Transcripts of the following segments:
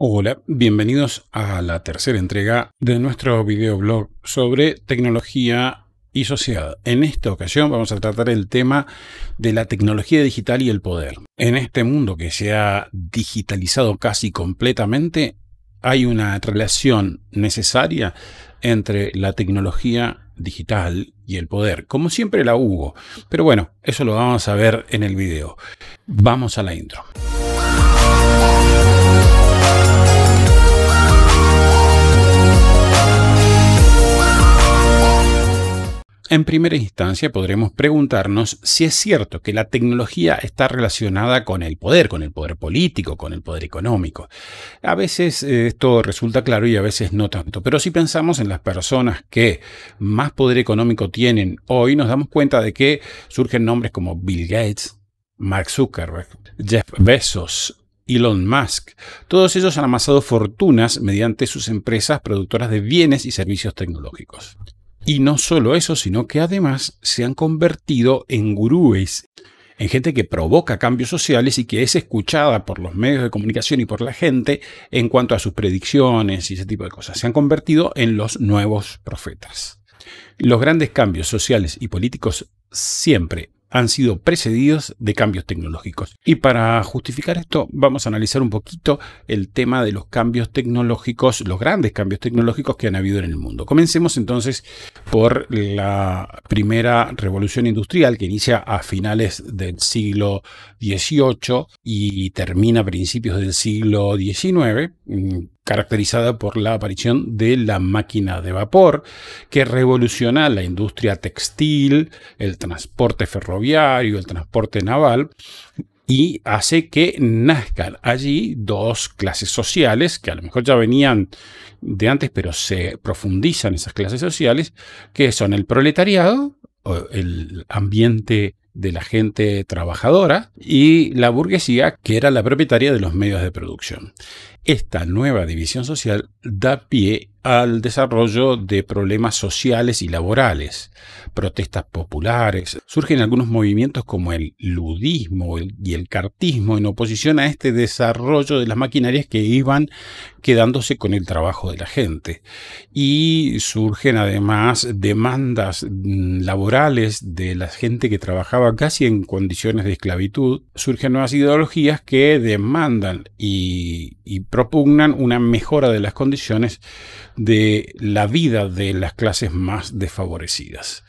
Hola, bienvenidos a la tercera entrega de nuestro videoblog sobre tecnología y sociedad. En esta ocasión vamos a tratar el tema de la tecnología digital y el poder. En este mundo que se ha digitalizado casi completamente, hay una relación necesaria entre la tecnología digital y el poder. Como siempre la hubo, pero bueno, eso lo vamos a ver en el video. Vamos a la intro. En primera instancia podremos preguntarnos si es cierto que la tecnología está relacionada con el poder, con el poder político, con el poder económico. A veces eh, esto resulta claro y a veces no tanto, pero si pensamos en las personas que más poder económico tienen hoy, nos damos cuenta de que surgen nombres como Bill Gates, Mark Zuckerberg, Jeff Bezos, Elon Musk. Todos ellos han amasado fortunas mediante sus empresas productoras de bienes y servicios tecnológicos. Y no solo eso, sino que además se han convertido en gurúes, en gente que provoca cambios sociales y que es escuchada por los medios de comunicación y por la gente en cuanto a sus predicciones y ese tipo de cosas. Se han convertido en los nuevos profetas. Los grandes cambios sociales y políticos siempre han sido precedidos de cambios tecnológicos. Y para justificar esto, vamos a analizar un poquito el tema de los cambios tecnológicos, los grandes cambios tecnológicos que han habido en el mundo. Comencemos entonces por la primera revolución industrial que inicia a finales del siglo XVIII y termina a principios del siglo XIX, caracterizada por la aparición de la máquina de vapor, que revoluciona la industria textil, el transporte ferroviario, el transporte naval, y hace que nazcan allí dos clases sociales que a lo mejor ya venían de antes, pero se profundizan esas clases sociales, que son el proletariado, el ambiente de la gente trabajadora y la burguesía, que era la propietaria de los medios de producción. Esta nueva división social da pie al desarrollo de problemas sociales y laborales, protestas populares, surgen algunos movimientos como el ludismo y el cartismo en oposición a este desarrollo de las maquinarias que iban quedándose con el trabajo de la gente. Y surgen además demandas mm, laborales de la gente que trabajaba casi en condiciones de esclavitud, surgen nuevas ideologías que demandan y y propugnan una mejora de las condiciones de la vida de las clases más desfavorecidas.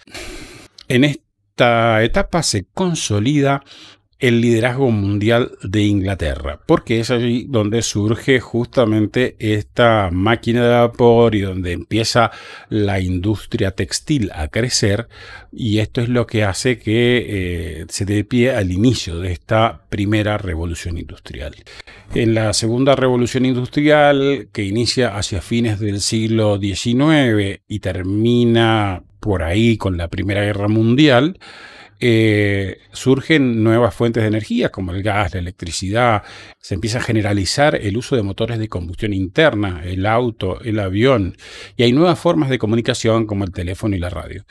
En esta etapa se consolida el liderazgo mundial de Inglaterra, porque es allí donde surge justamente esta máquina de vapor y donde empieza la industria textil a crecer y esto es lo que hace que eh, se dé pie al inicio de esta primera revolución industrial. En la segunda revolución industrial, que inicia hacia fines del siglo XIX y termina por ahí con la Primera Guerra Mundial, eh, surgen nuevas fuentes de energía como el gas, la electricidad, se empieza a generalizar el uso de motores de combustión interna, el auto, el avión, y hay nuevas formas de comunicación como el teléfono y la radio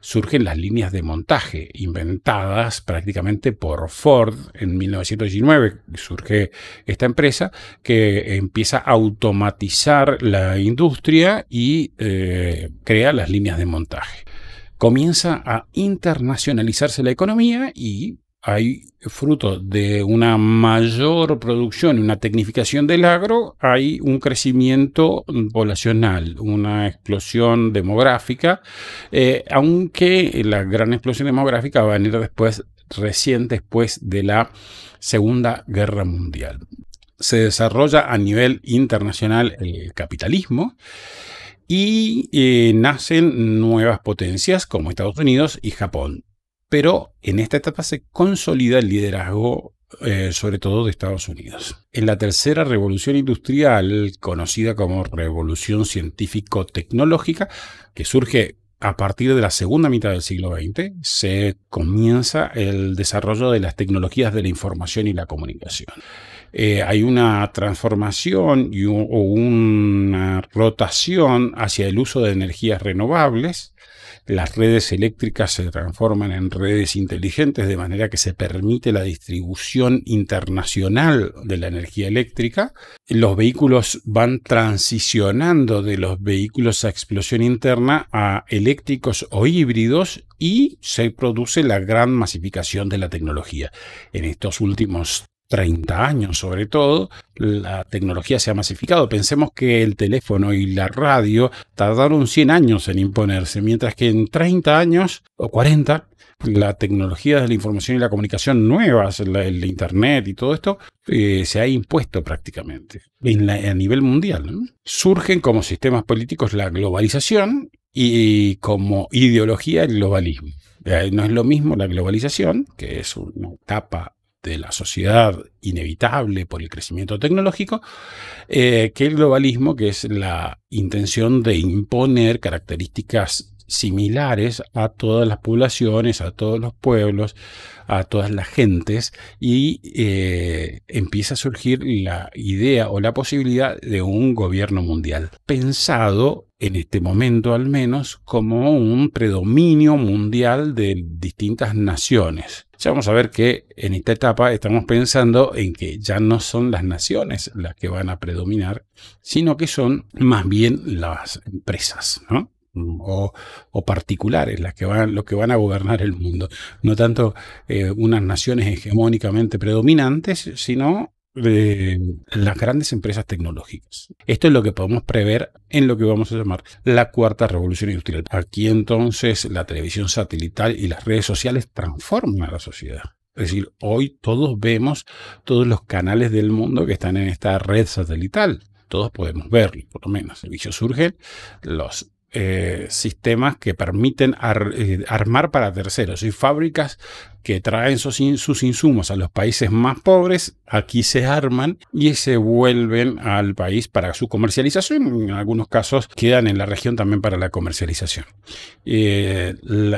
surgen las líneas de montaje, inventadas prácticamente por Ford en 1919. Surge esta empresa que empieza a automatizar la industria y eh, crea las líneas de montaje comienza a internacionalizarse la economía y hay fruto de una mayor producción, y una tecnificación del agro, hay un crecimiento poblacional, una explosión demográfica, eh, aunque la gran explosión demográfica va a venir después, recién después de la Segunda Guerra Mundial. Se desarrolla a nivel internacional el capitalismo y eh, nacen nuevas potencias como Estados Unidos y Japón. Pero en esta etapa se consolida el liderazgo eh, sobre todo de Estados Unidos. En la tercera revolución industrial, conocida como revolución científico-tecnológica, que surge a partir de la segunda mitad del siglo XX, se comienza el desarrollo de las tecnologías de la información y la comunicación. Eh, hay una transformación y o una rotación hacia el uso de energías renovables. Las redes eléctricas se transforman en redes inteligentes de manera que se permite la distribución internacional de la energía eléctrica. Los vehículos van transicionando de los vehículos a explosión interna a eléctricos o híbridos y se produce la gran masificación de la tecnología. En estos últimos 30 años sobre todo, la tecnología se ha masificado. Pensemos que el teléfono y la radio tardaron 100 años en imponerse, mientras que en 30 años o 40 la tecnología de la información y la comunicación nuevas, el, Internet y todo esto, eh, se ha impuesto prácticamente a nivel mundial. Surgen como sistemas políticos la globalización y como ideología el globalismo. Eh, no es lo mismo la globalización, que es una etapa de la sociedad inevitable por el crecimiento tecnológico, eh, que el globalismo, que es la intención de imponer características similares a todas las poblaciones, a todos los pueblos, a todas las gentes, y eh, empieza a surgir la idea o la posibilidad de un gobierno mundial, pensado en este momento al menos, como un predominio mundial de distintas naciones. Ya vamos a ver que en esta etapa estamos pensando en que ya no son las naciones las que van a predominar, sino que son más bien las empresas, O, particulares, las que van, los que van a gobernar el mundo. No tanto eh, unas naciones hegemónicamente predominantes, sino de las grandes empresas tecnológicas. Esto es lo que podemos prever en lo que vamos a llamar la cuarta revolución industrial. Aquí entonces la televisión satelital y las redes sociales transforman a la sociedad. Es decir, hoy todos vemos todos los canales del mundo que están en esta red satelital. Todos podemos verlo, por lo menos. El Servicios surge los eh, sistemas que permiten eh, armar para terceros y fábricas que traen sus, insumos a los países más pobres, aquí se arman y se vuelven al país para su comercialización. En algunos casos quedan en la región también para la comercialización. Eh,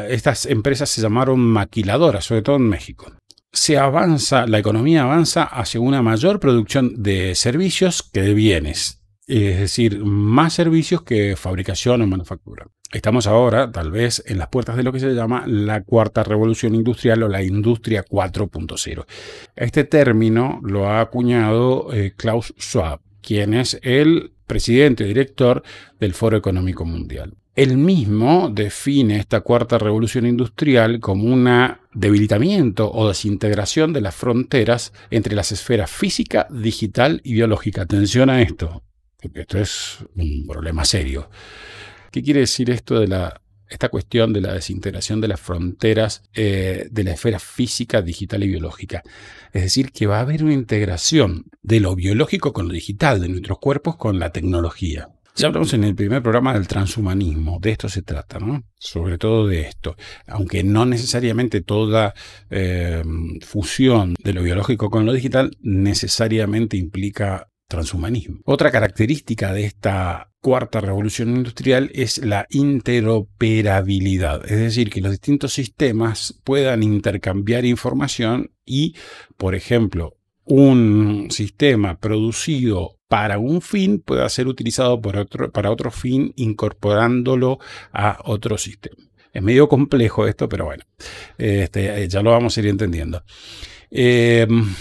estas empresas se llamaron maquiladoras, sobre todo en México se avanza, la economía avanza hacia una mayor producción de servicios que de bienes es decir, más servicios que fabricación o manufactura. Estamos ahora, tal vez, en las puertas de lo que se llama la cuarta revolución industrial o la industria 4.0. Este término lo ha acuñado eh, Klaus Schwab, quien es el presidente y director del Foro Económico Mundial. Él mismo define esta cuarta revolución industrial como un debilitamiento o desintegración de las fronteras entre las esferas física, digital y biológica. Atención a esto esto es un problema serio. ¿Qué quiere decir esto de la esta cuestión de la desintegración de las fronteras eh, de la esfera física, digital y biológica. Es decir, que va a haber una integración de lo biológico con lo digital, de nuestros cuerpos con la tecnología. Ya hablamos en el primer programa del transhumanismo, de esto se trata, ¿no? Sobre todo de esto. Aunque no necesariamente toda eh, fusión de lo biológico con lo digital necesariamente implica transhumanismo. Otra característica de esta cuarta revolución industrial es la interoperabilidad, es decir, que los distintos sistemas puedan intercambiar información y, por ejemplo, un sistema producido para un fin pueda ser utilizado por otro, para otro fin incorporándolo a otro sistema. Es medio complejo esto, pero bueno, este, ya lo vamos a ir entendiendo. Em,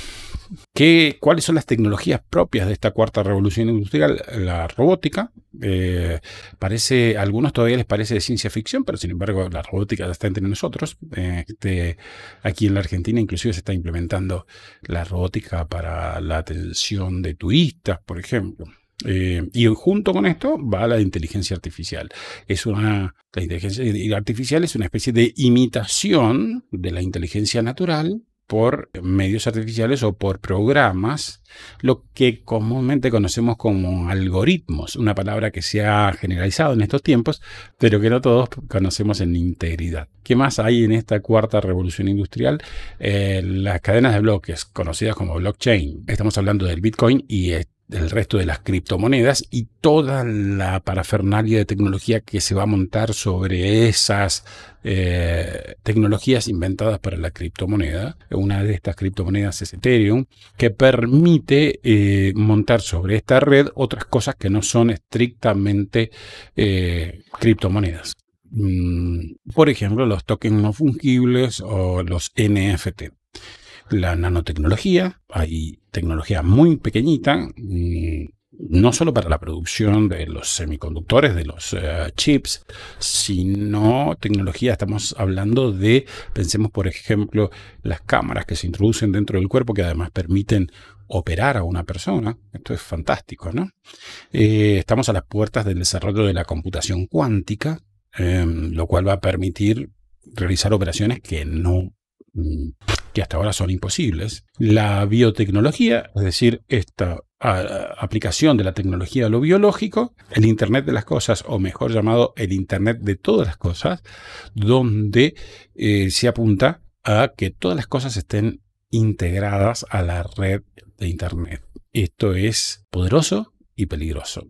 ¿Cuáles son las tecnologías propias de esta cuarta revolución industrial? La robótica, eh, parece, algunos todavía les parece de ciencia ficción, pero sin embargo la robótica ya está entre nosotros. Eh, este, aquí en la Argentina inclusive se está implementando la robótica para la atención de turistas, por ejemplo. Eh, y junto con esto va la inteligencia artificial. Es una, la inteligencia artificial es una especie de imitación de la inteligencia natural por medios artificiales o por programas, lo que comúnmente conocemos como algoritmos, una palabra que se ha generalizado en estos tiempos, pero que no todos conocemos en integridad. ¿Qué más hay en esta cuarta revolución industrial? Eh, las cadenas de bloques, conocidas como blockchain. Estamos hablando del Bitcoin y del resto de las criptomonedas y toda la parafernalia de tecnología que se va a montar sobre esas eh, tecnologías inventadas para la criptomoneda. Una de estas criptomonedas es Ethereum, que permite eh, montar sobre esta red otras cosas que no son estrictamente eh, criptomonedas. Mm, por ejemplo, los tokens no fungibles o los NFT la nanotecnología. Hay tecnología muy pequeñita, mm, no solo para la producción de los semiconductores, de los eh, chips, sino tecnología, estamos hablando de, pensemos por ejemplo, las cámaras que se introducen dentro del cuerpo que además permiten operar a una persona. Esto es fantástico, ¿no? Eh, estamos a las puertas del desarrollo de la computación cuántica, em, lo cual va a permitir realizar operaciones que no mm, que hasta ahora son imposibles. La biotecnología, es decir, esta aplicación de la tecnología a lo biológico, el Internet de las Cosas, o mejor llamado el Internet de todas las cosas, donde eh, se apunta a que todas las cosas estén integradas a la red de Internet. Esto es poderoso y peligroso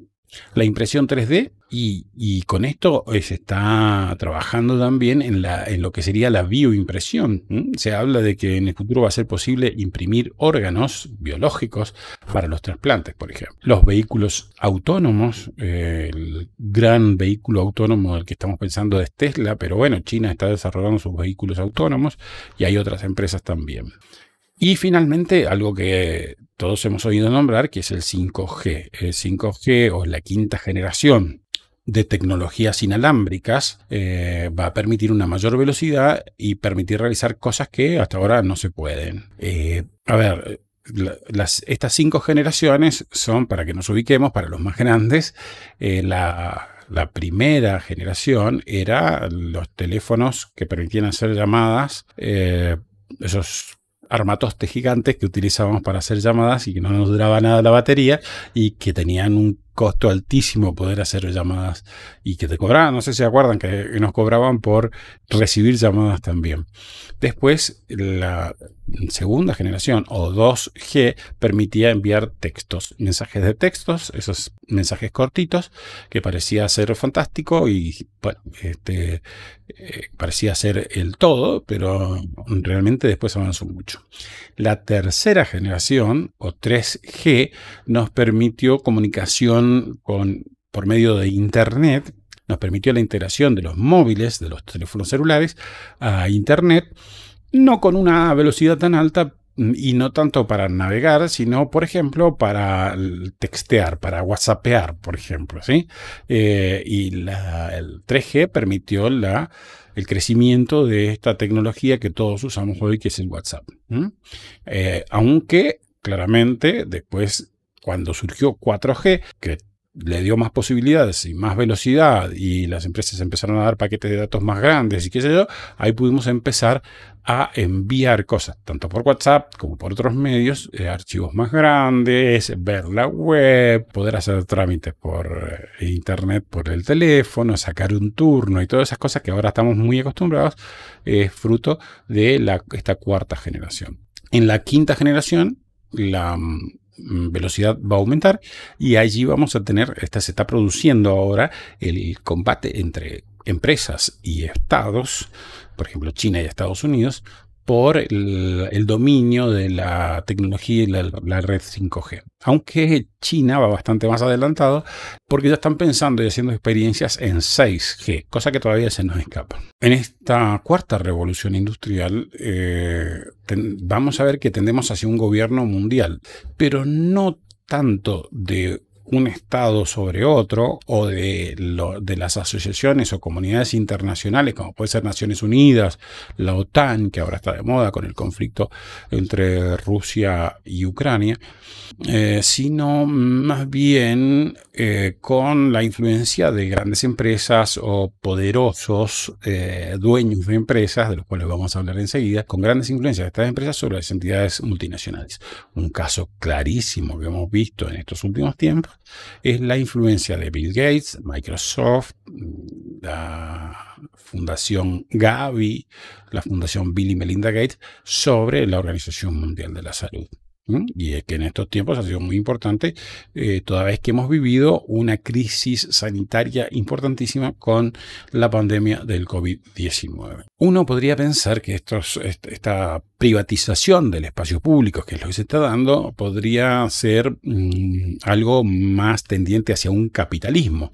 la impresión 3D y, con esto eh, se está trabajando también en, lo que sería la bioimpresión. Se habla de que en el futuro va a ser posible imprimir órganos biológicos para los trasplantes, por ejemplo. Los vehículos autónomos, eh, el gran vehículo autónomo del que estamos pensando es Tesla, pero bueno, China está desarrollando sus vehículos autónomos y hay otras empresas también. Y finalmente, algo que todos hemos oído nombrar, que es el 5G. El 5G o la quinta generación de tecnologías inalámbricas eh, va a permitir una mayor velocidad y permitir realizar cosas que hasta ahora no se pueden. Eh, a ver, estas cinco generaciones son, para que nos ubiquemos, para los más grandes, eh, la, primera generación era los teléfonos que permitían hacer llamadas, esos armatostes este gigantes que utilizábamos para hacer llamadas y que no nos duraba nada la batería y que tenían un costo altísimo poder hacer llamadas y que te cobraban, no sé si se acuerdan, que nos cobraban por recibir llamadas también. Después, la, segunda generación o 2G permitía enviar textos, mensajes de textos, esos mensajes cortitos, que parecía ser fantástico y este, eh, parecía ser el todo, pero realmente después avanzó mucho. La tercera generación o 3G nos permitió comunicación con, por medio de Internet, nos permitió la integración de los móviles, de los teléfonos celulares a Internet no con una velocidad tan alta mm, y no tanto para navegar, sino, por ejemplo, para textear, para whatsappear, por ejemplo, ¿sí? Eh, y el 3G permitió la, el crecimiento de esta tecnología que todos usamos hoy, que es el WhatsApp. Eh, aunque, claramente, después cuando surgió 4G, que le dio más posibilidades y más velocidad y las empresas empezaron a dar paquetes de datos más grandes y qué sé yo, ahí pudimos empezar a enviar cosas, tanto por WhatsApp como por otros medios, eh, archivos más grandes, ver la web, poder hacer trámites por eh, internet, por el teléfono, sacar un turno y todas esas cosas que ahora estamos muy acostumbrados, eh, es fruto de esta cuarta generación. En la quinta generación, la mm, Mm, velocidad va a aumentar y allí vamos a tener, esta se está produciendo ahora el combate entre empresas y estados, por ejemplo China y Estados Unidos, por el, dominio de la tecnología y la, red 5G. Aunque China va bastante más adelantado porque ya están pensando y haciendo experiencias en 6G, cosa que todavía se nos escapa. En esta cuarta revolución industrial eh, vamos a ver que tendemos hacia un gobierno mundial, pero no tanto de un Estado sobre otro o de, las asociaciones o comunidades internacionales, como puede ser Naciones Unidas, la OTAN, que ahora está de moda con el conflicto entre Rusia y Ucrania, eh, sino más bien eh, con la influencia de grandes empresas o poderosos eh, dueños de empresas, de los cuales vamos a hablar enseguida, con grandes influencias de estas empresas sobre las entidades multinacionales. Un caso clarísimo que hemos visto en estos últimos tiempos es la influencia de Bill Gates, Microsoft, la Fundación Gavi, la Fundación Bill y Melinda Gates sobre la Organización Mundial de la Salud. Y es que en estos tiempos ha sido muy importante, eh, toda vez que hemos vivido una crisis sanitaria importantísima con la pandemia del COVID-19. Uno podría pensar que esta privatización del espacio público, que es lo que se está dando, podría ser mm, algo más tendiente hacia un capitalismo.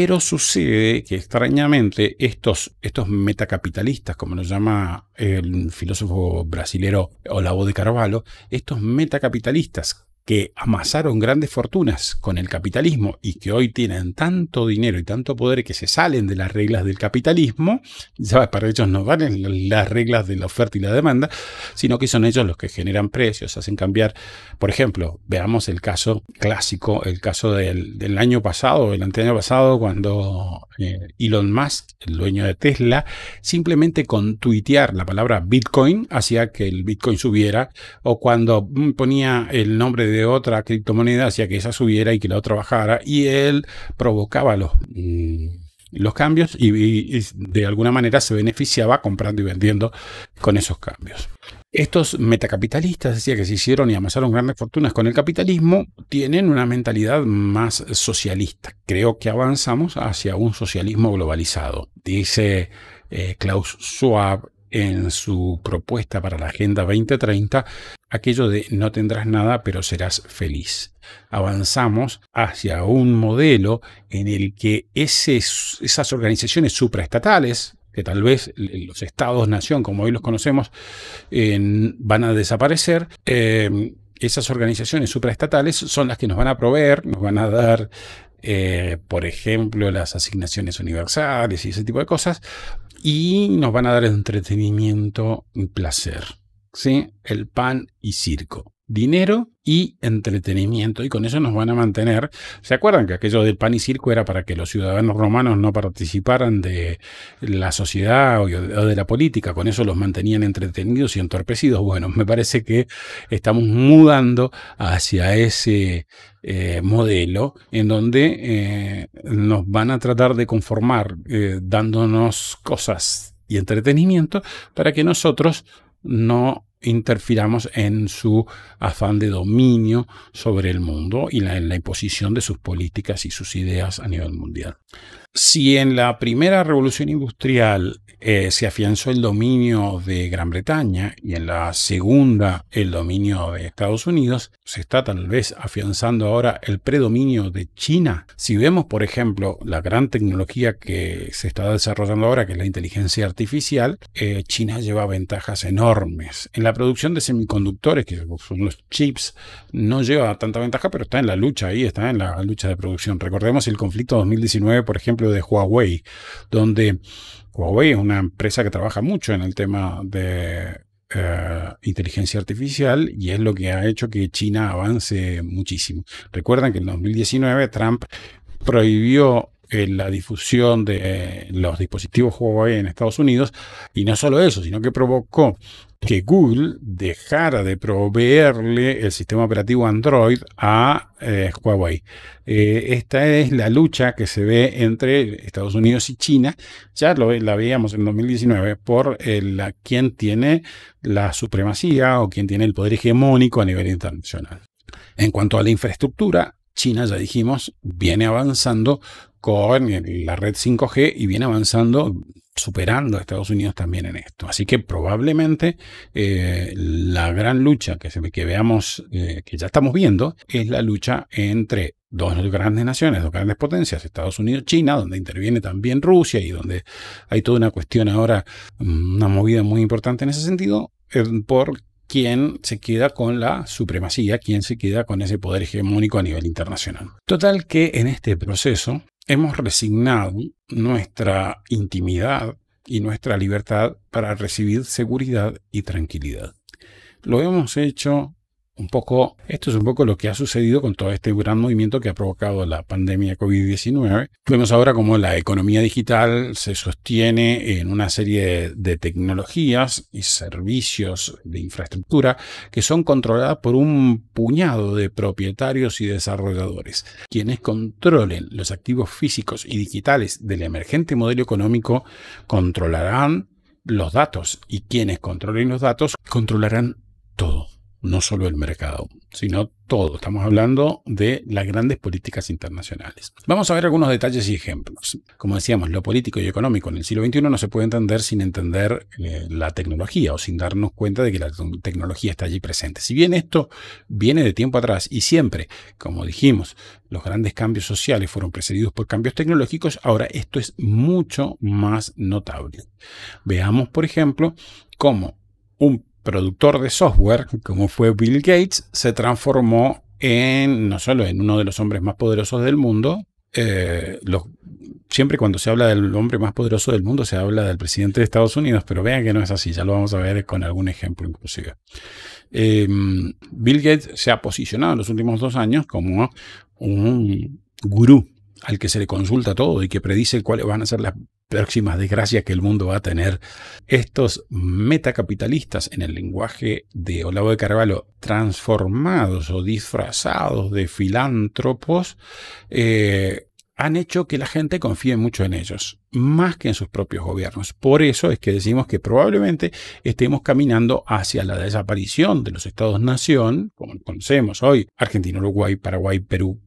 Pero sucede que extrañamente estos, estos metacapitalistas, como lo llama el filósofo brasilero Olavo de Carvalho, estos metacapitalistas que amasaron grandes fortunas con el capitalismo y que hoy tienen tanto dinero y tanto poder que se salen de las reglas del capitalismo, ya para ellos no valen las reglas de la oferta y la demanda, sino que son ellos los que generan precios, hacen cambiar. Por ejemplo, veamos el caso clásico, el caso del, año pasado, el año pasado, cuando eh, Elon Musk, el dueño de Tesla, simplemente con tuitear la palabra Bitcoin hacía que el Bitcoin subiera, o cuando mm, ponía el nombre de de otra criptomoneda hacía que esa subiera y que la otra bajara y él provocaba los, mm, los cambios y, de alguna manera se beneficiaba comprando y vendiendo con esos cambios. Estos metacapitalistas, decía que se hicieron y amasaron grandes fortunas con el capitalismo, tienen una mentalidad más socialista. Creo que avanzamos hacia un socialismo globalizado, dice eh, Klaus Schwab en su propuesta para la Agenda 2030 aquello de no tendrás nada pero serás feliz. Avanzamos hacia un modelo en el que esas organizaciones supraestatales, que tal vez los estados-nación como hoy los conocemos, van a desaparecer. Em, esas organizaciones supraestatales son las que nos van a proveer, nos van a dar, eh, por ejemplo, las asignaciones universales y ese tipo de cosas, y nos van a dar entretenimiento y placer el pan y circo. Dinero y entretenimiento, y con eso nos van a mantener. ¿Se acuerdan que aquello del pan y circo era para que los ciudadanos romanos no participaran de la sociedad o de la política? Con eso los mantenían entretenidos y entorpecidos. Bueno, me parece que estamos mudando hacia ese eh, modelo en donde eh, nos van a tratar de conformar eh, dándonos cosas y entretenimiento para que nosotros no interfiramos en su afán de dominio sobre el mundo y en la imposición de sus políticas y sus ideas a nivel mundial si en la primera revolución industrial eh, se afianzó el dominio de Gran Bretaña y en la segunda el dominio de Estados Unidos, se está tal vez afianzando ahora el predominio de China. Si vemos, por ejemplo, la gran tecnología que se está desarrollando ahora, que es la inteligencia artificial, eh, China lleva ventajas enormes. En la producción de semiconductores, que son los chips, no lleva tanta ventaja, pero está en la lucha ahí, está en la lucha de producción. Recordemos el conflicto 2019, por ejemplo, de Huawei, donde Huawei es una empresa que trabaja mucho en el tema de eh, inteligencia artificial y es lo que ha hecho que China avance muchísimo. Recuerdan que en 2019 Trump prohibió eh, la difusión de eh, los dispositivos Huawei en Estados Unidos. Y no solo eso, sino que provocó que Google dejara de proveerle el sistema operativo Android a eh, Huawei. esta es la lucha que se ve entre Estados Unidos y China. Ya la veíamos en 2019 por quién quien tiene la supremacía o quién tiene el poder hegemónico a nivel internacional. En cuanto a la infraestructura, China, ya dijimos, viene avanzando con la red 5G y viene avanzando, superando a Estados Unidos también en esto. Así que probablemente eh, la gran lucha que, que veamos, eh, que ya estamos viendo, es la lucha entre dos grandes naciones, dos grandes potencias, Estados Unidos, China, donde interviene también Rusia y donde hay toda una cuestión ahora, mm, una movida muy importante en ese sentido, eh, por quién se queda con la supremacía, quién se queda con ese poder hegemónico a nivel internacional. Total que en este proceso hemos resignado nuestra intimidad y nuestra libertad para recibir seguridad y tranquilidad. Lo hemos hecho un poco, esto es un poco lo que ha sucedido con todo este gran movimiento que ha provocado la pandemia COVID-19. Vemos ahora cómo la economía digital se sostiene en una serie de tecnologías y servicios de infraestructura que son controladas por un puñado de propietarios y desarrolladores, quienes controlen los activos físicos y digitales del emergente modelo económico controlarán los datos y quienes controlen los datos controlarán todo no solo el mercado, sino todo. Estamos hablando de las grandes políticas internacionales. Vamos a ver algunos detalles y ejemplos. Como decíamos, lo político y económico en el siglo XXI no se puede entender sin entender eh, la tecnología o sin darnos cuenta de que la tecnología está allí presente. Si bien esto viene de tiempo atrás y siempre, como dijimos, los grandes cambios sociales fueron precedidos por cambios tecnológicos, ahora esto es mucho más notable. Veamos, por ejemplo, cómo un productor de software, como fue Bill Gates, se transformó en no solo en uno de los hombres más poderosos del mundo, eh, siempre cuando se habla del hombre más poderoso del mundo se habla del presidente de Estados Unidos, pero vean que no es así, ya lo vamos a ver con algún ejemplo inclusive. Em, Bill Gates se ha posicionado en los últimos dos años como un gurú al que se le consulta todo y que predice cuáles van a ser las próximas desgracias que el mundo va a tener. Estos metacapitalistas, en el lenguaje de Olavo de Carvalho, transformados o disfrazados de filántropos, eh, han hecho que la gente confíe mucho en ellos, más que en sus propios gobiernos. Por eso es que decimos que probablemente estemos caminando hacia la desaparición de los estados-nación, como conocemos hoy, Argentina, Uruguay, Paraguay, Perú,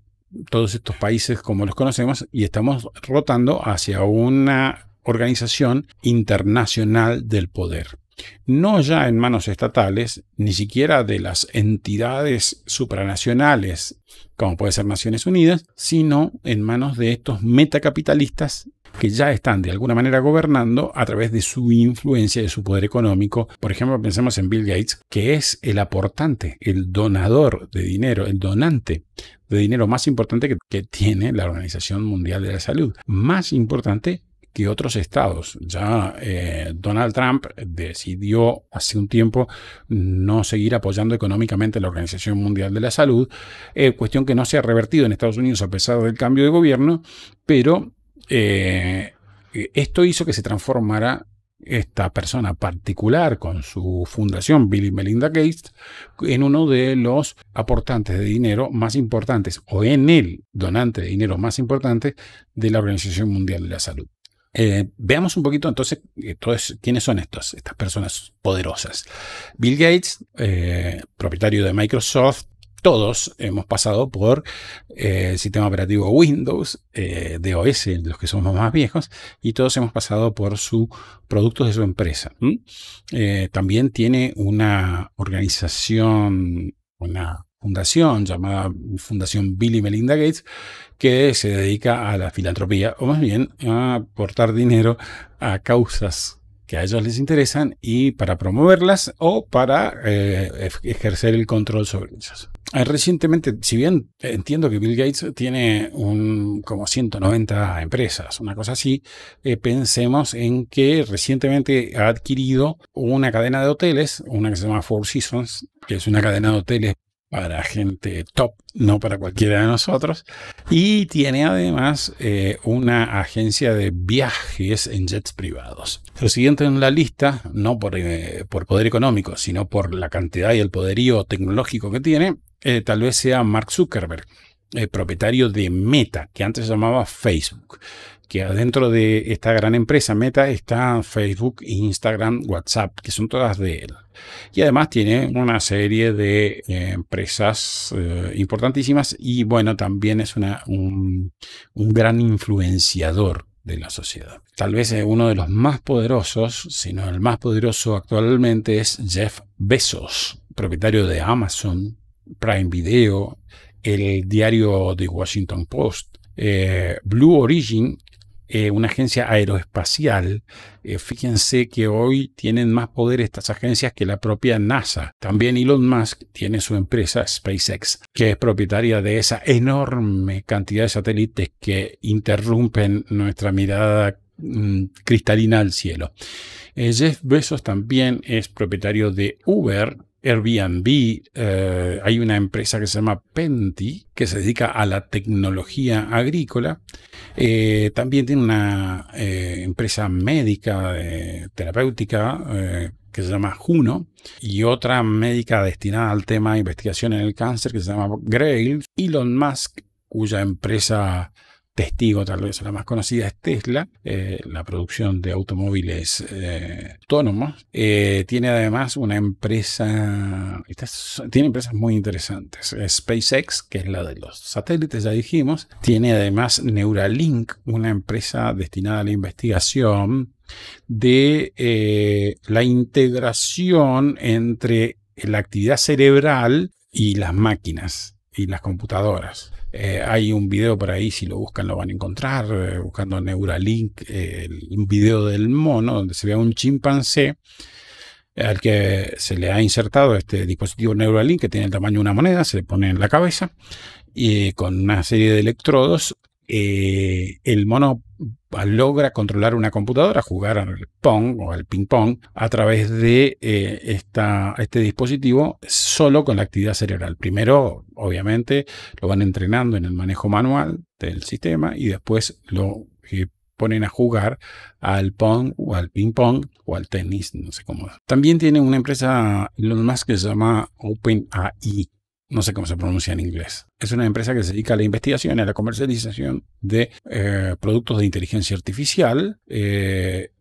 todos estos países como los conocemos y estamos rotando hacia una organización internacional del poder. No ya en manos estatales, ni siquiera de las entidades supranacionales, como puede ser Naciones Unidas, sino en manos de estos metacapitalistas que ya están de alguna manera gobernando a través de su influencia, de su poder económico. Por ejemplo, pensemos en Bill Gates, que es el aportante, el donador de dinero, el donante de dinero más importante que, tiene la Organización Mundial de la Salud. Más importante que otros estados. Ya eh, Donald Trump decidió hace un tiempo no seguir apoyando económicamente la Organización Mundial de la Salud, eh, cuestión que no se ha revertido en Estados Unidos a pesar del cambio de gobierno, pero eh, esto hizo que se transformara esta persona particular con su fundación Bill Melinda Gates en uno de los aportantes de dinero más importantes o en el donante de dinero más importante de la Organización Mundial de la Salud. Eh, veamos un poquito entonces eh, quiénes son estos, estas personas poderosas. Bill Gates, propietario de Microsoft, todos hemos pasado por eh, el sistema operativo Windows, eh, DOS, los que somos más viejos, y todos hemos pasado por sus productos de su empresa. Eh, también tiene una organización, una fundación llamada Fundación Bill y Melinda Gates, que se dedica a la filantropía, o más bien a aportar dinero a causas que a ellos les interesan y para promoverlas o para eh, ejercer el control sobre ellas. Ah, recientemente, si bien entiendo que Bill Gates tiene un, como 190 empresas, una cosa así, eh, pensemos en que recientemente ha adquirido una cadena de hoteles, una que se llama Four Seasons, que es una cadena de hoteles para gente top, no para cualquiera de nosotros. Y tiene además eh, una agencia de viajes en jets privados. Lo siguiente en la lista, no por, eh, poder económico, sino por la cantidad y el poderío tecnológico que tiene, eh, tal vez sea Mark Zuckerberg. propietario de Meta, que antes se llamaba Facebook, que adentro de esta gran empresa Meta están Facebook, Instagram, WhatsApp, que son todas de él. Y además tiene una serie de eh, empresas eh, importantísimas y bueno, también es una, un, gran influenciador de la sociedad. Tal vez eh, uno de los más poderosos, sino el más poderoso actualmente, es Jeff Bezos, propietario de Amazon, Prime Video, el diario The Washington Post, Blue Origin, eh, una agencia aeroespacial, eh, fíjense que hoy tienen más poder estas agencias que la propia NASA. También Elon Musk tiene su empresa SpaceX, que es propietaria de esa enorme cantidad de satélites que interrumpen nuestra mirada mm, cristalina al cielo. Eh, Jeff Bezos también es propietario de Uber, Airbnb, eh, hay una empresa que se llama Penti, que se dedica a la tecnología agrícola. Eh, también tiene una eh, empresa médica, terapéutica, que se llama Juno, y otra médica destinada al tema de investigación en el cáncer, que se llama Grail. Elon Musk, cuya empresa testigo, tal vez la más conocida es Tesla, eh, la producción de automóviles eh, autónomos. Eh, tiene además una empresa, tiene empresas muy interesantes. SpaceX, que es la de los satélites, ya dijimos. Tiene además Neuralink, una empresa destinada a la investigación de la integración entre la actividad cerebral y las máquinas y las computadoras. Eh, hay un video por ahí, si lo buscan lo van a encontrar, eh, buscando Neuralink, un video del mono donde se ve a un chimpancé eh, al que se le ha insertado este dispositivo Neuralink que tiene el tamaño de una moneda, se le pone en la cabeza y con una serie de electrodos eh, el mono logra controlar una computadora, jugar al pong o al ping pong a través de eh, esta, este dispositivo solo con la actividad cerebral. Primero, obviamente, lo van entrenando en el manejo manual del sistema y después lo eh, ponen a jugar al pong o al ping pong o al tenis, no sé cómo. También tiene una empresa, lo más que se llama OpenAI, no sé cómo se pronuncia en inglés. Es una empresa que se dedica a la investigación y a la comercialización de eh, productos de inteligencia artificial, eh,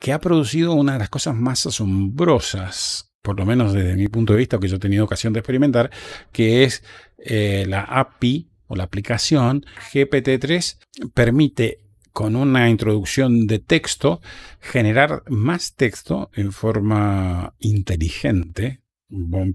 que ha producido una de las cosas más asombrosas, por lo menos desde mi punto de vista, que yo he tenido ocasión de experimentar, que es eh, la API o la aplicación GPT-3 permite con una introducción de texto, generar más texto en forma inteligente,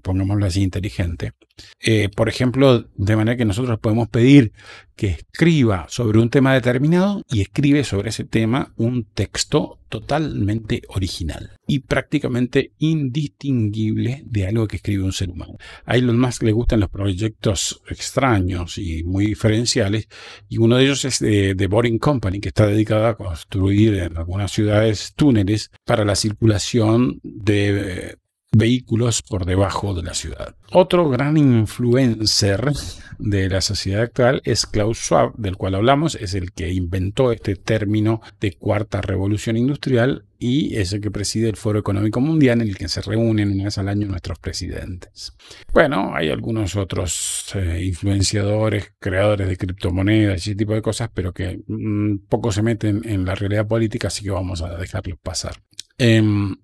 pongámoslo así, inteligente. Eh, por ejemplo, de manera que nosotros podemos pedir que escriba sobre un tema determinado y escribe sobre ese tema un texto totalmente original y prácticamente indistinguible de algo que escribe un ser humano. A más que le gustan los proyectos extraños y muy diferenciales y uno de ellos es de, Boring Company que está dedicada a construir en algunas ciudades túneles para la circulación de vehículos por debajo de la ciudad. Otro gran influencer de la sociedad actual es Klaus Schwab, del cual hablamos, es el que inventó este término de cuarta revolución industrial y es el que preside el Foro Económico Mundial en el que se reúnen una vez al año nuestros presidentes. Bueno, hay algunos otros eh, influenciadores, creadores de criptomonedas y ese tipo de cosas, pero que mm, poco se meten en la realidad política, así que vamos a dejarlos pasar. Em,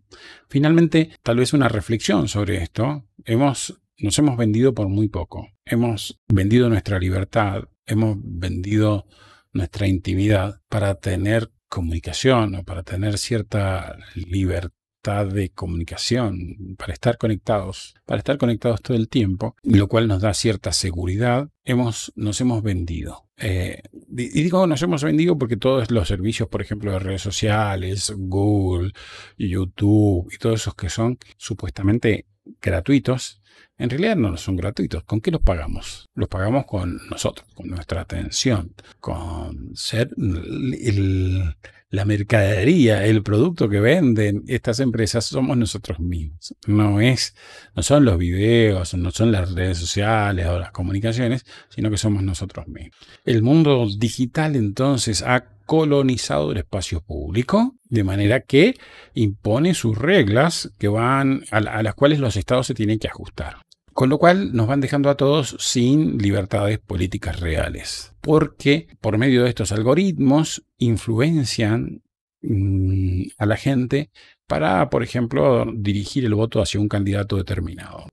finalmente, tal vez una reflexión sobre esto. Hemos, nos hemos vendido por muy poco. Hemos vendido nuestra libertad, hemos vendido nuestra intimidad para tener comunicación o para tener cierta libertad de comunicación, para estar conectados, para estar conectados todo el tiempo, lo cual nos da cierta seguridad, hemos, nos hemos vendido. Eh, y digo, nos hemos vendido porque todos los servicios, por ejemplo, de redes sociales, Google, YouTube y todos esos que son supuestamente gratuitos, en realidad no son gratuitos. ¿Con qué los pagamos? Los pagamos con nosotros, con nuestra atención, con ser el, la mercadería, el producto que venden estas empresas somos nosotros mismos. No, es, no son los videos, no son las redes sociales o las comunicaciones, sino que somos nosotros mismos. El mundo digital entonces ha colonizado el espacio público, de manera que impone sus reglas que van a las cuales los estados se tienen que ajustar. Con lo cual nos van dejando a todos sin libertades políticas reales, porque por medio de estos algoritmos influencian mm, a la gente para, por ejemplo, dirigir el voto hacia un candidato determinado.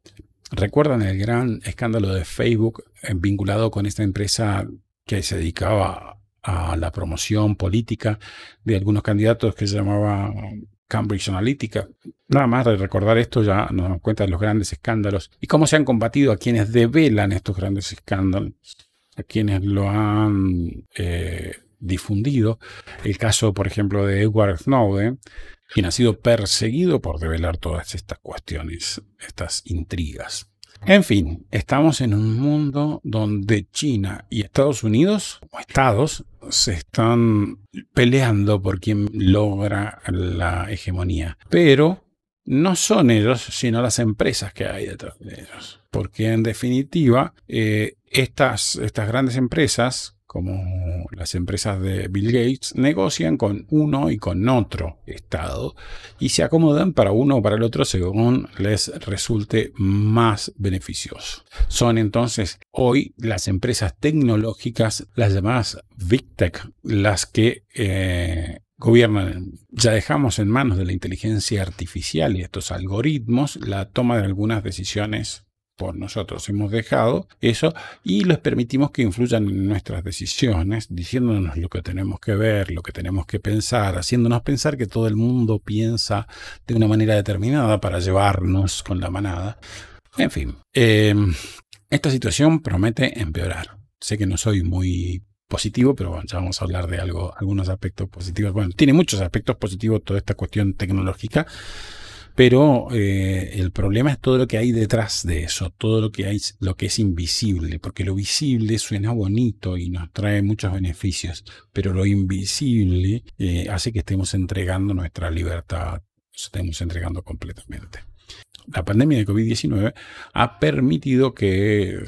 ¿Recuerdan el gran escándalo de Facebook eh, vinculado con esta empresa que se dedicaba a la promoción política de algunos candidatos que se llamaba Cambridge Analytica. Nada más recordar esto ya nos damos cuenta de los grandes escándalos y cómo se han combatido a quienes develan estos grandes escándalos, a quienes lo han eh, difundido. El caso, por ejemplo, de Edward Snowden, quien ha sido perseguido por develar todas estas cuestiones, estas intrigas. En fin, estamos en un mundo donde China y Estados Unidos, o estados, se están peleando por quién logra la hegemonía. Pero no son ellos, sino las empresas que hay detrás de ellos. Porque en definitiva, eh, estas, estas grandes empresas como las empresas de Bill Gates, negocian con uno y con otro Estado y se acomodan para uno o para el otro según les resulte más beneficioso. Son entonces hoy las empresas tecnológicas, las llamadas Big Tech, las que eh, gobiernan. Ya dejamos en manos de la inteligencia artificial y estos algoritmos la toma de algunas decisiones por nosotros hemos dejado eso y les permitimos que influyan en nuestras decisiones, diciéndonos lo que tenemos que ver, lo que tenemos que pensar, haciéndonos pensar que todo el mundo piensa de una manera determinada para llevarnos con la manada. En fin, em, esta situación promete empeorar. Sé que no soy muy positivo, pero bueno, ya vamos a hablar de algo, algunos aspectos positivos. Bueno, tiene muchos aspectos positivos toda esta cuestión tecnológica. Pero eh, el problema es todo lo que hay detrás de eso, todo lo que hay, lo que es invisible, porque lo visible suena bonito y nos trae muchos beneficios, pero lo invisible eh, hace que estemos entregando nuestra libertad, estemos entregando completamente la pandemia de COVID-19 ha permitido que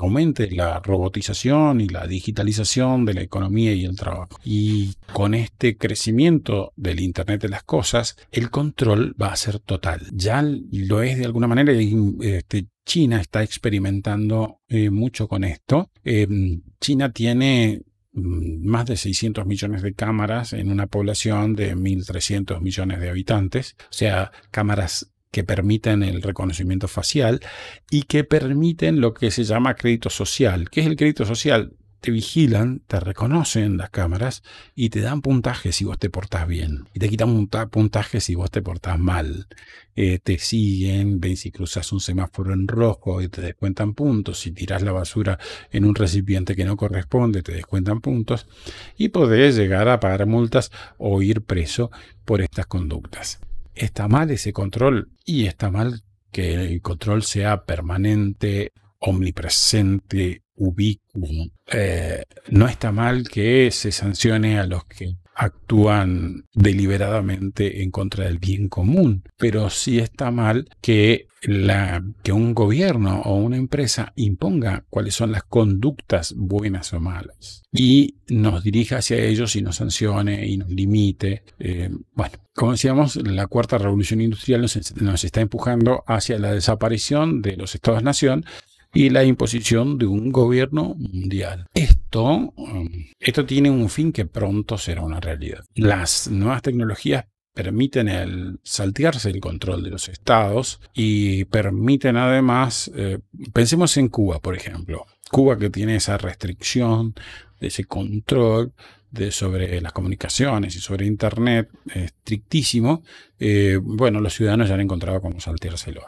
aumente la robotización y la digitalización de la economía y el trabajo. Y con este crecimiento del Internet de las Cosas, el control va a ser total. Ya lo es de alguna manera. Este, China está experimentando eh, mucho con esto. Em, China tiene mm, más de 600 millones de cámaras en una población de 1.300 millones de habitantes, o sea, cámaras que permiten el reconocimiento facial y que permiten lo que se llama crédito social. ¿Qué es el crédito social? te vigilan, te reconocen las cámaras y te dan puntajes si vos te portás bien. Y te quitan puntajes si vos te portás mal. Eh, te siguen, ven si cruzas un semáforo en rojo y te descuentan puntos. Si tiras la basura en un recipiente que no corresponde, te descuentan puntos. Y podés llegar a pagar multas o ir preso por estas conductas está mal ese control y está mal que el control sea permanente, omnipresente, ubicuo. Eh, no está mal que se sancione a los que actúan deliberadamente en contra del bien común, pero sí está mal que, la, que un gobierno o una empresa imponga cuáles son las conductas buenas o malas y nos dirija hacia ellos y nos sancione y nos limite. Eh, bueno, como decíamos, la cuarta revolución industrial nos, está empujando hacia la desaparición de los estados-nación y la imposición de un gobierno mundial. Um, esto, tiene un fin que pronto será una realidad. Las nuevas tecnologías permiten el saltearse el control de los estados y permiten además, eh, pensemos en Cuba, por ejemplo. Cuba que tiene esa restricción, de ese control de, sobre las comunicaciones y sobre Internet estrictísimo, eh, bueno, los ciudadanos ya han encontrado cómo salteárselo.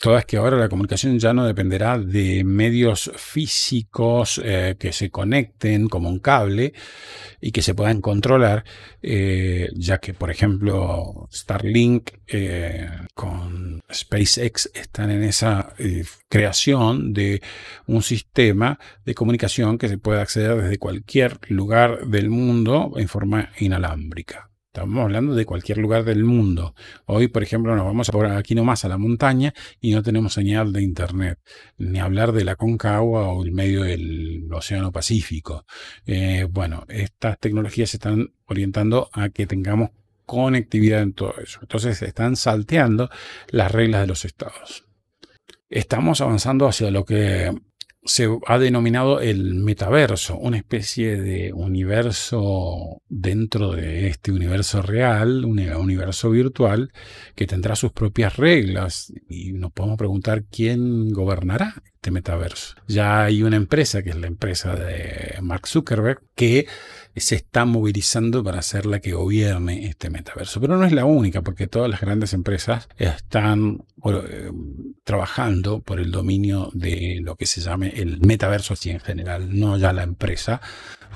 Todo es que ahora la comunicación ya no dependerá de medios físicos eh, que se conecten como un cable y que se puedan controlar, eh, ya que, por ejemplo, Starlink con SpaceX están en esa creación de un sistema de comunicación que se puede acceder desde cualquier lugar del mundo en forma inalámbrica. Estamos hablando de cualquier lugar del mundo. Hoy, por ejemplo, nos vamos a por aquí nomás a la montaña y no tenemos señal de internet, ni hablar de la Concagua o el medio del Océano Pacífico. Eh, bueno, estas tecnologías se están orientando a que tengamos conectividad en todo eso. Entonces, están salteando las reglas de los estados. Estamos avanzando hacia lo que se ha denominado el metaverso, una especie de universo dentro de este universo real, un universo virtual, que tendrá sus propias reglas y nos podemos preguntar quién gobernará este metaverso. Ya hay una empresa, que es la empresa de Mark Zuckerberg, que se está movilizando para ser la que gobierne este metaverso. Pero no es la única, porque todas las grandes empresas están eh, trabajando por el dominio de lo que se llame el metaverso así en general, no ya la empresa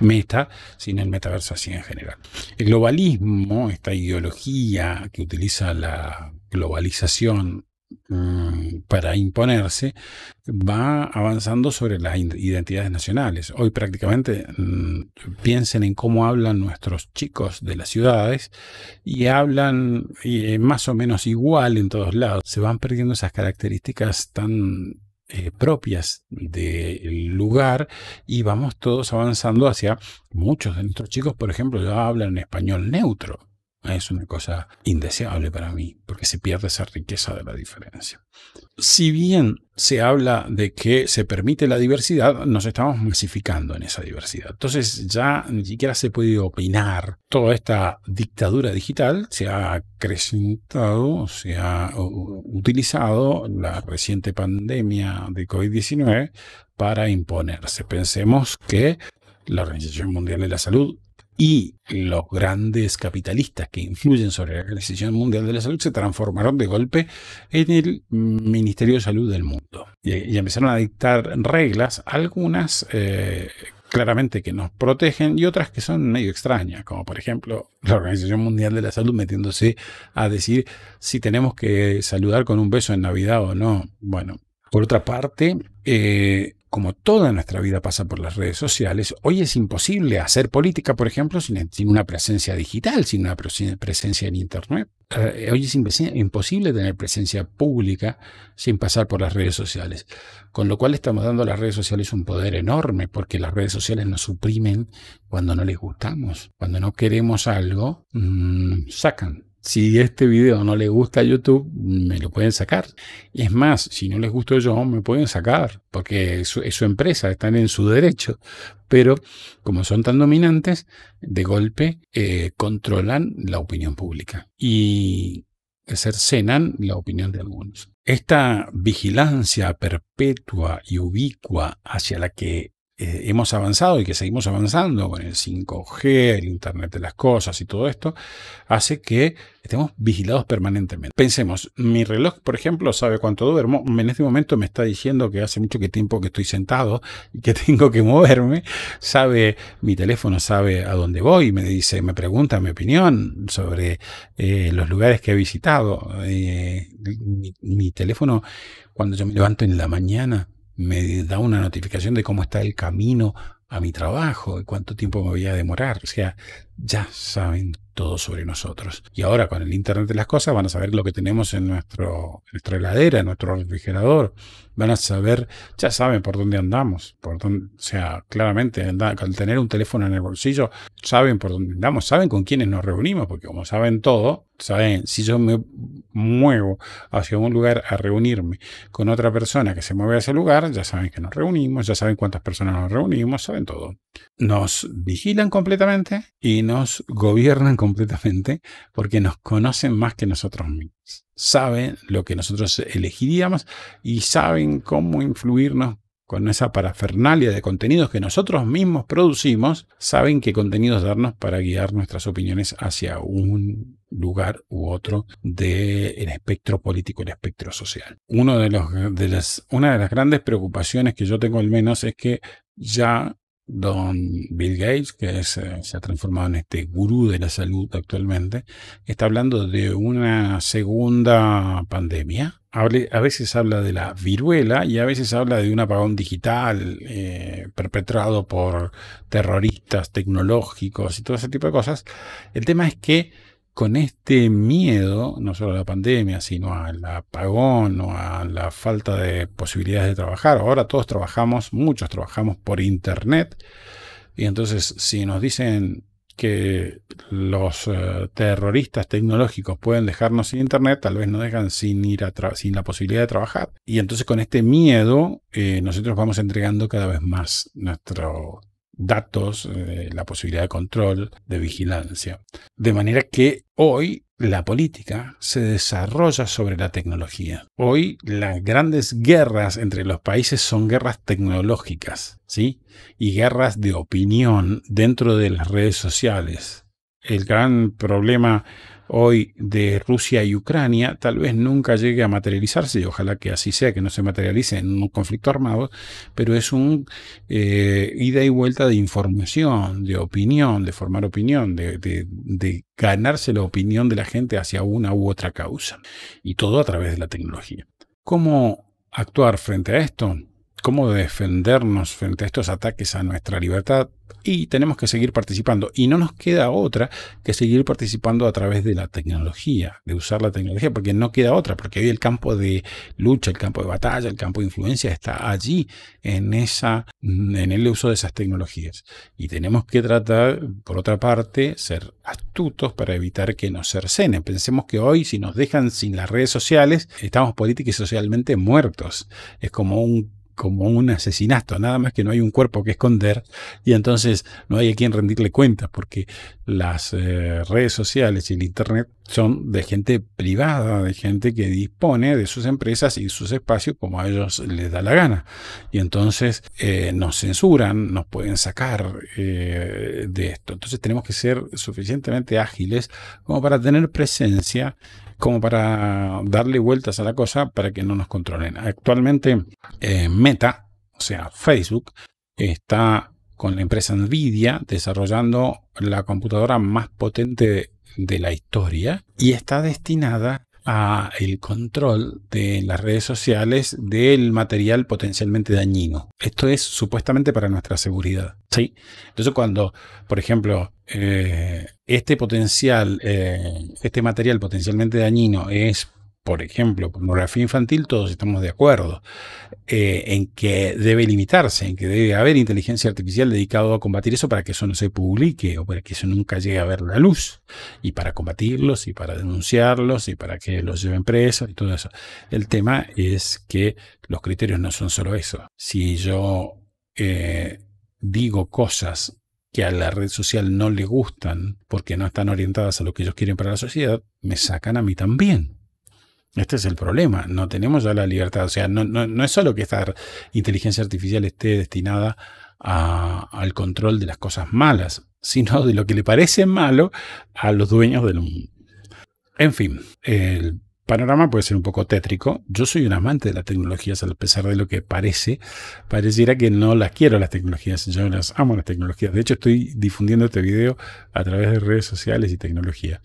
meta, sino el metaverso así en general. El globalismo, esta ideología que utiliza la globalización Mm, para imponerse, va avanzando sobre las identidades nacionales. Hoy prácticamente mm, piensen en cómo hablan nuestros chicos de las ciudades y hablan más o menos igual en todos lados. Se van perdiendo esas características tan eh, propias del lugar y vamos todos avanzando hacia muchos de nuestros chicos, por ejemplo, ya hablan español neutro es una cosa indeseable para mí, porque se pierde esa riqueza de la diferencia. Si bien se habla de que se permite la diversidad, nos estamos masificando en esa diversidad. Entonces ya ni siquiera se puede opinar. Toda esta dictadura digital se ha acrecentado, se ha utilizado la reciente pandemia de COVID-19 para imponerse. Pensemos que la Organización Mundial de la Salud y los grandes capitalistas que influyen sobre la Organización Mundial de la Salud se transformaron de golpe en el Ministerio de Salud del mundo y, empezaron a dictar reglas, algunas eh, claramente que nos protegen y otras que son medio extrañas, como por ejemplo la Organización Mundial de la Salud metiéndose a decir si tenemos que saludar con un beso en Navidad o no. Bueno, por otra parte, eh, como toda nuestra vida pasa por las redes sociales, hoy es imposible hacer política, por ejemplo, sin, una presencia digital, sin una presencia en Internet. Eh, hoy es imposible tener presencia pública sin pasar por las redes sociales. Con lo cual estamos dando a las redes sociales un poder enorme, porque las redes sociales nos suprimen cuando no les gustamos. Cuando no queremos algo, mm, sacan si este video no le gusta a YouTube, me lo pueden sacar. Es más, si no les gusto yo, me pueden sacar, porque es su, empresa, están en su derecho. Pero como son tan dominantes, de golpe eh, controlan la opinión pública y cercenan la opinión de algunos. Esta vigilancia perpetua y ubicua hacia la que eh, hemos avanzado y que seguimos avanzando con el 5G, el Internet de las Cosas y todo esto, hace que estemos vigilados permanentemente. Pensemos, mi reloj, por ejemplo, sabe cuánto duermo. En este momento me está diciendo que hace mucho que tiempo que estoy sentado y que tengo que moverme. Sabe, mi teléfono sabe a dónde voy, me dice, me pregunta mi opinión sobre eh, los lugares que he visitado. Eh, mi teléfono, cuando yo me levanto en la mañana, me da una notificación de cómo está el camino a mi trabajo, de cuánto tiempo me voy a demorar. O sea, ya saben todo sobre nosotros. Y ahora con el Internet de las Cosas van a saber lo que tenemos en nuestro, nuestra heladera, en nuestro refrigerador. Van a saber, ya saben por dónde andamos. Por dónde, o sea, claramente al tener un teléfono en el bolsillo, saben por dónde andamos, saben con quiénes nos reunimos, porque como saben todo, saben, si yo me muevo hacia un lugar a reunirme con otra persona que se mueve a ese lugar, ya saben que nos reunimos, ya saben cuántas personas nos reunimos, saben todo. Nos vigilan completamente y nos gobiernan completamente porque nos conocen más que nosotros mismos. Saben lo que nosotros elegiríamos y saben cómo influirnos con esa parafernalia de contenidos que nosotros mismos producimos, saben qué contenidos darnos para guiar nuestras opiniones hacia un lugar u otro del espectro político, el espectro social. una de las grandes preocupaciones que yo tengo al menos es que ya don Bill Gates, que eh, se ha transformado en este gurú de la salud actualmente, está hablando de una segunda pandemia. a veces habla de la viruela y a veces habla de un apagón digital eh, perpetrado por terroristas tecnológicos y todo ese tipo de cosas. El tema es que con este miedo, no solo a la pandemia, sino al apagón o a la falta de posibilidades de trabajar. Ahora todos trabajamos, muchos trabajamos por Internet. Y entonces, si nos dicen que los eh, terroristas tecnológicos pueden dejarnos sin Internet, tal vez nos dejan sin, ir sin la posibilidad de trabajar. Y entonces con este miedo, eh, nosotros vamos entregando cada vez más nuestro datos, eh, la posibilidad de control, de vigilancia. De manera que hoy la política se desarrolla sobre la tecnología. Hoy las grandes guerras entre los países son guerras tecnológicas, ¿sí? Y guerras de opinión dentro de las redes sociales. El gran problema hoy de Rusia y Ucrania tal vez nunca llegue a materializarse, y ojalá que así sea, que no se materialice en un conflicto armado, pero es un eh, ida y vuelta de información, de opinión, de formar opinión, de ganarse la opinión de la gente hacia una u otra causa, y todo a través de la tecnología. ¿Cómo actuar frente a esto? cómo defendernos frente a estos ataques a nuestra libertad y tenemos que seguir participando. Y no nos queda otra que seguir participando a través de la tecnología, de usar la tecnología, porque no queda otra, porque hoy el campo de lucha, el campo de batalla, el campo de influencia está allí en, esa, en el uso de esas tecnologías. Y tenemos que tratar, por otra parte, ser astutos para evitar que nos cercenen. Pensemos que hoy si nos dejan sin las redes sociales, estamos política y socialmente muertos. Es como un como un asesinato, nada más que no hay un cuerpo que esconder y entonces no hay a quien rendirle cuentas porque las eh, redes sociales y el Internet son de gente privada, de gente que dispone de sus empresas y sus espacios como a ellos les da la gana. Y entonces eh, nos censuran, nos pueden sacar eh, de esto. Entonces tenemos que ser suficientemente ágiles como para tener presencia como para darle vueltas a la cosa para que no nos controlen. Actualmente eh, Meta, o sea, Facebook, está con la empresa Nvidia desarrollando la computadora más potente de, de la historia y está destinada a el control de las redes sociales del material potencialmente dañino. Esto es supuestamente para nuestra seguridad. ¿sí? Entonces cuando, por ejemplo, eh, este potencial, eh, este material potencialmente dañino es por ejemplo, pornografía infantil, todos estamos de acuerdo eh, en que debe limitarse, en que debe haber inteligencia artificial dedicado a combatir eso para que eso no se publique o para que eso nunca llegue a ver la luz, y para combatirlos, y para denunciarlos, y para que los lleven presos, y todo eso. El tema es que los criterios no son solo eso. Si yo eh, digo cosas que a la red social no le gustan porque no están orientadas a lo que ellos quieren para la sociedad, me sacan a mí también. Este es el problema, no tenemos ya la libertad. O sea, no, no, es solo que esta inteligencia artificial esté destinada al control de las cosas malas, sino de lo que le parece malo a los dueños del mundo. En fin, el panorama puede ser un poco tétrico. Yo soy un amante de las tecnologías, a pesar de lo que parece. Pareciera que no las quiero las tecnologías, yo las amo las tecnologías. De hecho, estoy difundiendo este video a través de redes sociales y tecnología.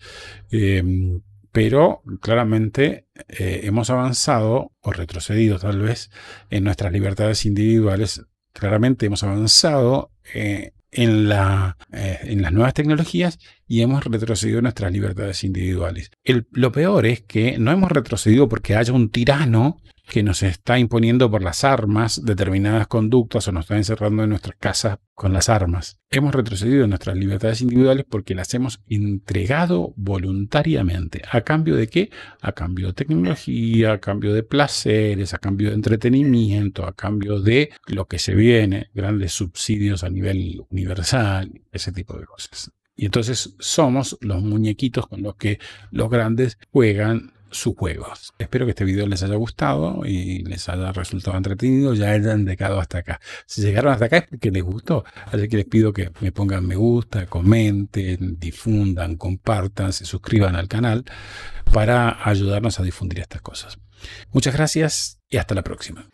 Em, pero claramente eh, hemos avanzado o retrocedido tal vez en nuestras libertades individuales. Claramente hemos avanzado eh, en, la, eh, en, las nuevas tecnologías y hemos retrocedido en nuestras libertades individuales. lo peor es que no hemos retrocedido porque haya un tirano que nos está imponiendo por las armas determinadas conductas o nos está encerrando en nuestras casas con las armas. Hemos retrocedido en nuestras libertades individuales porque las hemos entregado voluntariamente. ¿A cambio de qué? A cambio de tecnología, a cambio de placeres, a cambio de entretenimiento, a cambio de lo que se viene, grandes subsidios a nivel universal, ese tipo de cosas. Y entonces somos los muñequitos con los que los grandes juegan sus juegos. Espero que este video les haya gustado y les haya resultado entretenido, ya hayan llegado hasta acá. Si llegaron hasta acá es porque les gustó, así que les pido que me pongan me gusta, comenten, difundan, compartan, se suscriban al canal para ayudarnos a difundir estas cosas. Muchas gracias y hasta la próxima.